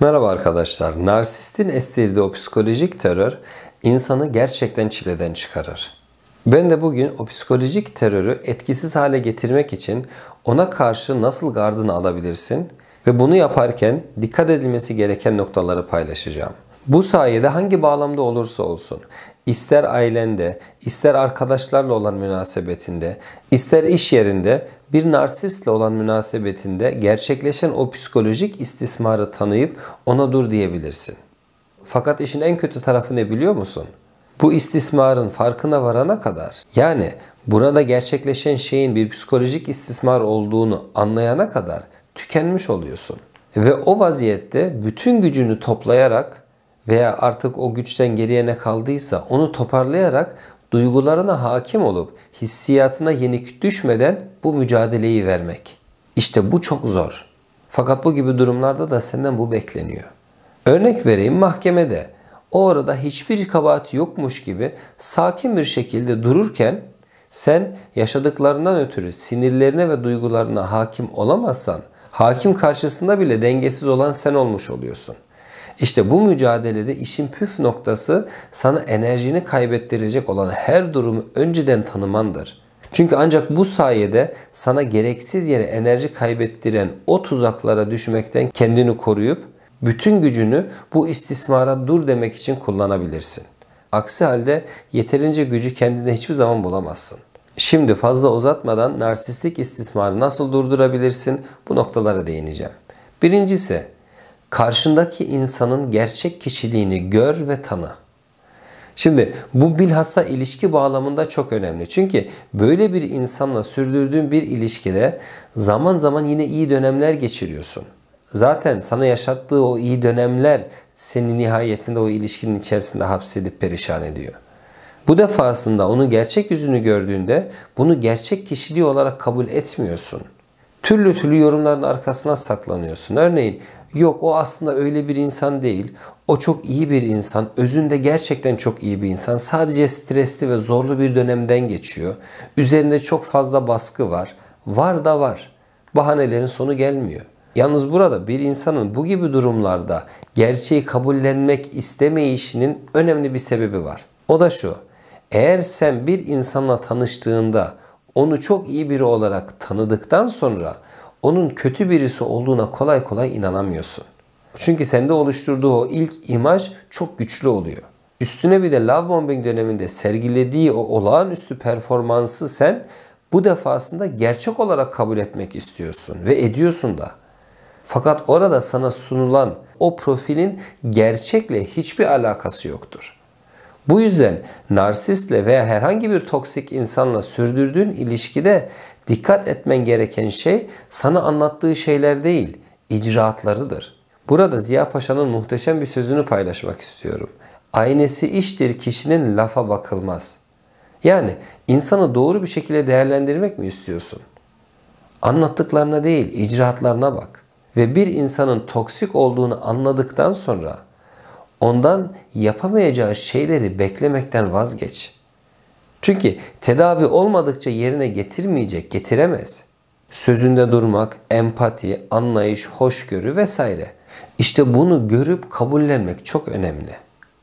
Merhaba arkadaşlar. Narsistin estirdiği o psikolojik terör insanı gerçekten çileden çıkarır. Ben de bugün o psikolojik terörü etkisiz hale getirmek için ona karşı nasıl gardını alabilirsin ve bunu yaparken dikkat edilmesi gereken noktaları paylaşacağım. Bu sayede hangi bağlamda olursa olsun, ister ailende, ister arkadaşlarla olan münasebetinde, ister iş yerinde bir narsistle olan münasebetinde gerçekleşen o psikolojik istismarı tanıyıp ona dur diyebilirsin. Fakat işin en kötü tarafı ne biliyor musun? Bu istismarın farkına varana kadar yani burada gerçekleşen şeyin bir psikolojik istismar olduğunu anlayana kadar tükenmiş oluyorsun. Ve o vaziyette bütün gücünü toplayarak veya artık o güçten geriye ne kaldıysa onu toparlayarak duygularına hakim olup hissiyatına yenik düşmeden bu mücadeleyi vermek. İşte bu çok zor. Fakat bu gibi durumlarda da senden bu bekleniyor. Örnek vereyim mahkemede. O arada hiçbir kabahati yokmuş gibi sakin bir şekilde dururken sen yaşadıklarından ötürü sinirlerine ve duygularına hakim olamazsan hakim karşısında bile dengesiz olan sen olmuş oluyorsun. İşte bu mücadelede işin püf noktası sana enerjini kaybettirecek olan her durumu önceden tanımandır. Çünkü ancak bu sayede sana gereksiz yere enerji kaybettiren o tuzaklara düşmekten kendini koruyup bütün gücünü bu istismara dur demek için kullanabilirsin. Aksi halde yeterince gücü kendine hiçbir zaman bulamazsın. Şimdi fazla uzatmadan narsistik istismarı nasıl durdurabilirsin bu noktalara değineceğim. Birincisi Karşındaki insanın gerçek kişiliğini gör ve tanı. Şimdi bu bilhassa ilişki bağlamında çok önemli. Çünkü böyle bir insanla sürdürdüğün bir ilişkide zaman zaman yine iyi dönemler geçiriyorsun. Zaten sana yaşattığı o iyi dönemler seni nihayetinde o ilişkinin içerisinde hapsedip perişan ediyor. Bu defasında onun gerçek yüzünü gördüğünde bunu gerçek kişiliği olarak kabul etmiyorsun. Türlü türlü yorumların arkasına saklanıyorsun. Örneğin Yok o aslında öyle bir insan değil. O çok iyi bir insan. Özünde gerçekten çok iyi bir insan. Sadece stresli ve zorlu bir dönemden geçiyor. Üzerinde çok fazla baskı var. Var da var. Bahanelerin sonu gelmiyor. Yalnız burada bir insanın bu gibi durumlarda gerçeği kabullenmek istemeyişinin önemli bir sebebi var. O da şu. Eğer sen bir insanla tanıştığında onu çok iyi biri olarak tanıdıktan sonra onun kötü birisi olduğuna kolay kolay inanamıyorsun. Çünkü sende oluşturduğu o ilk imaj çok güçlü oluyor. Üstüne bir de love bombing döneminde sergilediği o olağanüstü performansı sen bu defasında gerçek olarak kabul etmek istiyorsun ve ediyorsun da. Fakat orada sana sunulan o profilin gerçekle hiçbir alakası yoktur. Bu yüzden narsistle veya herhangi bir toksik insanla sürdürdüğün ilişkide Dikkat etmen gereken şey sana anlattığı şeyler değil, icraatlarıdır. Burada Ziya Paşa'nın muhteşem bir sözünü paylaşmak istiyorum. Aynesi iştir kişinin lafa bakılmaz. Yani insanı doğru bir şekilde değerlendirmek mi istiyorsun? Anlattıklarına değil, icraatlarına bak. Ve bir insanın toksik olduğunu anladıktan sonra ondan yapamayacağı şeyleri beklemekten vazgeç.'' Çünkü tedavi olmadıkça yerine getirmeyecek, getiremez. Sözünde durmak, empati, anlayış, hoşgörü vesaire. İşte bunu görüp kabullenmek çok önemli.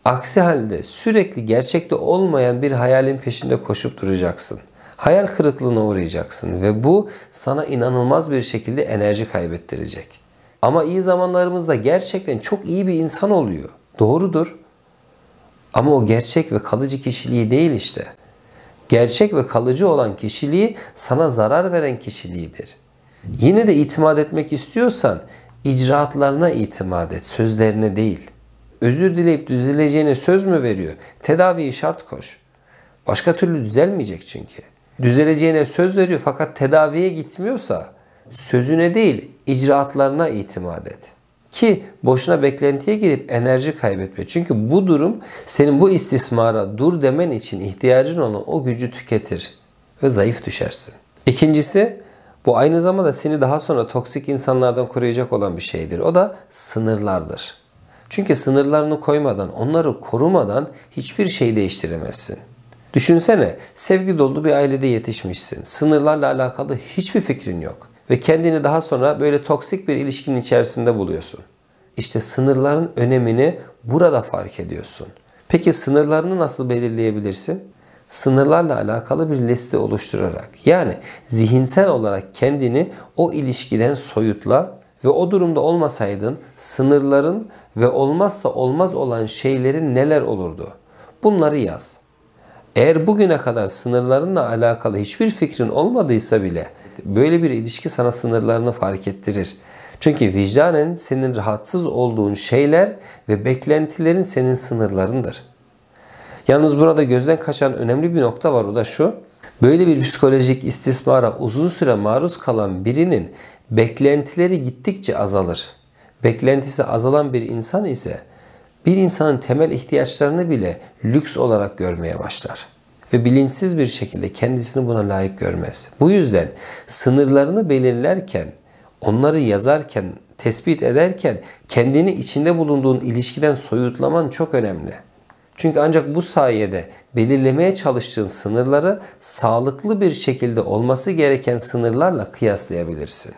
Aksi halde sürekli gerçekte olmayan bir hayalin peşinde koşup duracaksın. Hayal kırıklığına uğrayacaksın ve bu sana inanılmaz bir şekilde enerji kaybettirecek. Ama iyi zamanlarımızda gerçekten çok iyi bir insan oluyor. Doğrudur. Ama o gerçek ve kalıcı kişiliği değil işte gerçek ve kalıcı olan kişiliği sana zarar veren kişiliğidir. Yine de itimat etmek istiyorsan icraatlarına itimat et, sözlerine değil. Özür dileyip düzeleceğine söz mü veriyor? Tedaviyi şart koş. Başka türlü düzelmeyecek çünkü. Düzeleceğine söz veriyor fakat tedaviye gitmiyorsa sözüne değil icraatlarına itimat et. Ki boşuna beklentiye girip enerji kaybetme. Çünkü bu durum senin bu istismara dur demen için ihtiyacın olan o gücü tüketir ve zayıf düşersin. İkincisi bu aynı zamanda seni daha sonra toksik insanlardan koruyacak olan bir şeydir. O da sınırlardır. Çünkü sınırlarını koymadan, onları korumadan hiçbir şey değiştiremezsin. Düşünsene sevgi dolu bir ailede yetişmişsin. Sınırlarla alakalı hiçbir fikrin yok ve kendini daha sonra böyle toksik bir ilişkinin içerisinde buluyorsun. İşte sınırların önemini burada fark ediyorsun. Peki sınırlarını nasıl belirleyebilirsin? Sınırlarla alakalı bir liste oluşturarak yani zihinsel olarak kendini o ilişkiden soyutla ve o durumda olmasaydın sınırların ve olmazsa olmaz olan şeylerin neler olurdu? Bunları yaz. Eğer bugüne kadar sınırlarınla alakalı hiçbir fikrin olmadıysa bile böyle bir ilişki sana sınırlarını fark ettirir. Çünkü vicdanın senin rahatsız olduğun şeyler ve beklentilerin senin sınırlarındır. Yalnız burada gözden kaçan önemli bir nokta var o da şu. Böyle bir psikolojik istismara uzun süre maruz kalan birinin beklentileri gittikçe azalır. Beklentisi azalan bir insan ise bir insanın temel ihtiyaçlarını bile lüks olarak görmeye başlar ve bilinçsiz bir şekilde kendisini buna layık görmez. Bu yüzden sınırlarını belirlerken, onları yazarken, tespit ederken kendini içinde bulunduğun ilişkiden soyutlaman çok önemli. Çünkü ancak bu sayede belirlemeye çalıştığın sınırları sağlıklı bir şekilde olması gereken sınırlarla kıyaslayabilirsin.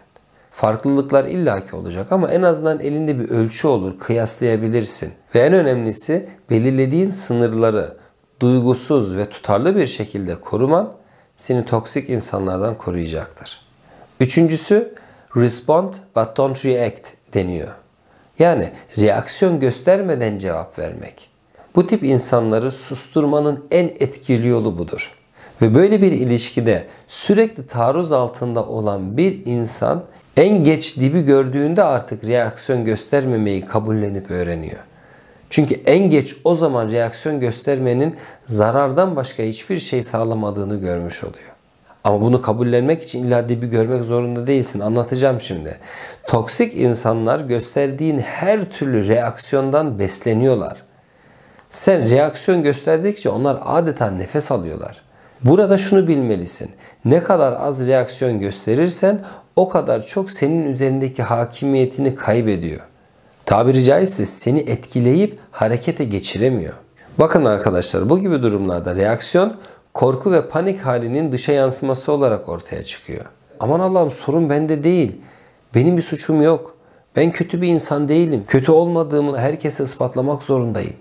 Farklılıklar illaki olacak ama en azından elinde bir ölçü olur, kıyaslayabilirsin. Ve en önemlisi belirlediğin sınırları duygusuz ve tutarlı bir şekilde koruman seni toksik insanlardan koruyacaktır. Üçüncüsü respond but don't react deniyor. Yani reaksiyon göstermeden cevap vermek. Bu tip insanları susturmanın en etkili yolu budur. Ve böyle bir ilişkide sürekli taarruz altında olan bir insan en geç dibi gördüğünde artık reaksiyon göstermemeyi kabullenip öğreniyor. Çünkü en geç o zaman reaksiyon göstermenin zarardan başka hiçbir şey sağlamadığını görmüş oluyor. Ama bunu kabullenmek için illa dibi görmek zorunda değilsin. Anlatacağım şimdi. Toksik insanlar gösterdiğin her türlü reaksiyondan besleniyorlar. Sen reaksiyon gösterdikçe onlar adeta nefes alıyorlar. Burada şunu bilmelisin. Ne kadar az reaksiyon gösterirsen o kadar çok senin üzerindeki hakimiyetini kaybediyor. Tabiri caizse seni etkileyip harekete geçiremiyor. Bakın arkadaşlar bu gibi durumlarda reaksiyon korku ve panik halinin dışa yansıması olarak ortaya çıkıyor. Aman Allah'ım sorun bende değil. Benim bir suçum yok. Ben kötü bir insan değilim. Kötü olmadığımı herkese ispatlamak zorundayım.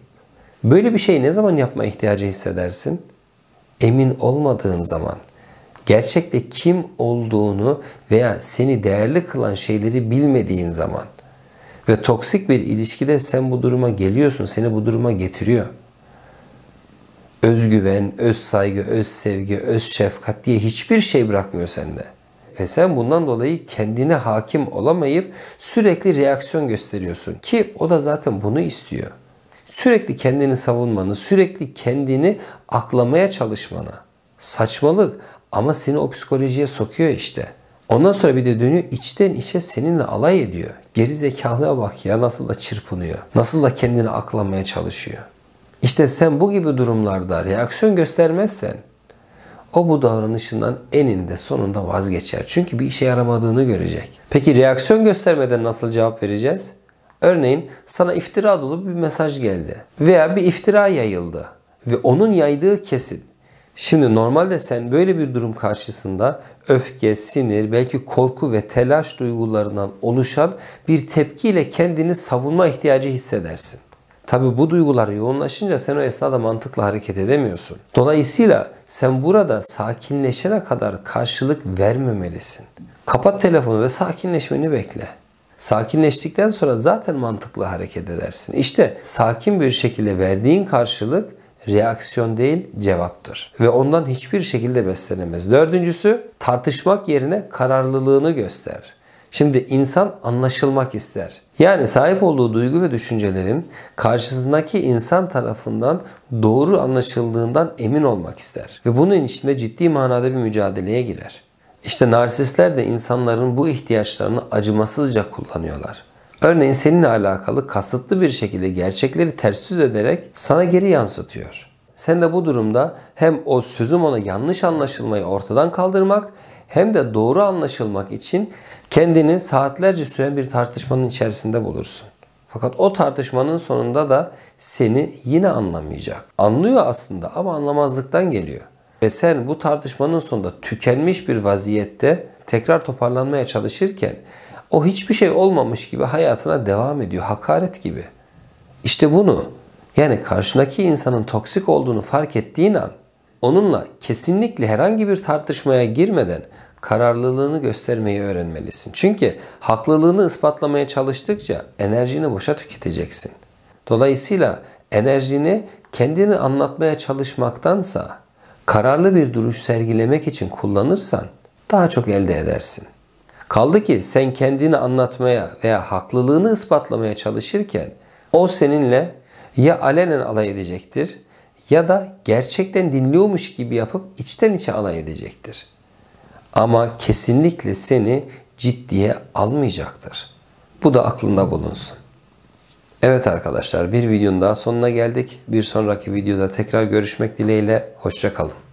Böyle bir şeyi ne zaman yapma ihtiyacı hissedersin? emin olmadığın zaman gerçekte kim olduğunu veya seni değerli kılan şeyleri bilmediğin zaman ve toksik bir ilişkide sen bu duruma geliyorsun, seni bu duruma getiriyor. Özgüven, öz saygı, öz sevgi, öz şefkat diye hiçbir şey bırakmıyor sende. Ve sen bundan dolayı kendine hakim olamayıp sürekli reaksiyon gösteriyorsun. Ki o da zaten bunu istiyor sürekli kendini savunmanı, sürekli kendini aklamaya çalışmanı. Saçmalık ama seni o psikolojiye sokuyor işte. Ondan sonra bir de dönüyor içten içe seninle alay ediyor. Geri zekalıya bak ya nasıl da çırpınıyor. Nasıl da kendini aklamaya çalışıyor. İşte sen bu gibi durumlarda reaksiyon göstermezsen o bu davranışından eninde sonunda vazgeçer. Çünkü bir işe yaramadığını görecek. Peki reaksiyon göstermeden nasıl cevap vereceğiz? Örneğin sana iftira dolu bir mesaj geldi veya bir iftira yayıldı ve onun yaydığı kesin. Şimdi normalde sen böyle bir durum karşısında öfke, sinir, belki korku ve telaş duygularından oluşan bir tepkiyle kendini savunma ihtiyacı hissedersin. Tabi bu duygular yoğunlaşınca sen o esnada mantıkla hareket edemiyorsun. Dolayısıyla sen burada sakinleşene kadar karşılık vermemelisin. Kapat telefonu ve sakinleşmeni bekle. Sakinleştikten sonra zaten mantıklı hareket edersin. İşte sakin bir şekilde verdiğin karşılık reaksiyon değil cevaptır. Ve ondan hiçbir şekilde beslenemez. Dördüncüsü tartışmak yerine kararlılığını göster. Şimdi insan anlaşılmak ister. Yani sahip olduğu duygu ve düşüncelerin karşısındaki insan tarafından doğru anlaşıldığından emin olmak ister. Ve bunun içinde ciddi manada bir mücadeleye girer. İşte narsistler de insanların bu ihtiyaçlarını acımasızca kullanıyorlar. Örneğin seninle alakalı kasıtlı bir şekilde gerçekleri ters yüz ederek sana geri yansıtıyor. Sen de bu durumda hem o sözüm ona yanlış anlaşılmayı ortadan kaldırmak hem de doğru anlaşılmak için kendini saatlerce süren bir tartışmanın içerisinde bulursun. Fakat o tartışmanın sonunda da seni yine anlamayacak. Anlıyor aslında ama anlamazlıktan geliyor. Ve sen bu tartışmanın sonunda tükenmiş bir vaziyette tekrar toparlanmaya çalışırken o hiçbir şey olmamış gibi hayatına devam ediyor. Hakaret gibi. İşte bunu yani karşındaki insanın toksik olduğunu fark ettiğin an onunla kesinlikle herhangi bir tartışmaya girmeden kararlılığını göstermeyi öğrenmelisin. Çünkü haklılığını ispatlamaya çalıştıkça enerjini boşa tüketeceksin. Dolayısıyla enerjini kendini anlatmaya çalışmaktansa kararlı bir duruş sergilemek için kullanırsan daha çok elde edersin. Kaldı ki sen kendini anlatmaya veya haklılığını ispatlamaya çalışırken o seninle ya alenen alay edecektir ya da gerçekten dinliyormuş gibi yapıp içten içe alay edecektir. Ama kesinlikle seni ciddiye almayacaktır. Bu da aklında bulunsun. Evet arkadaşlar bir videonun daha sonuna geldik. Bir sonraki videoda tekrar görüşmek dileğiyle. Hoşçakalın.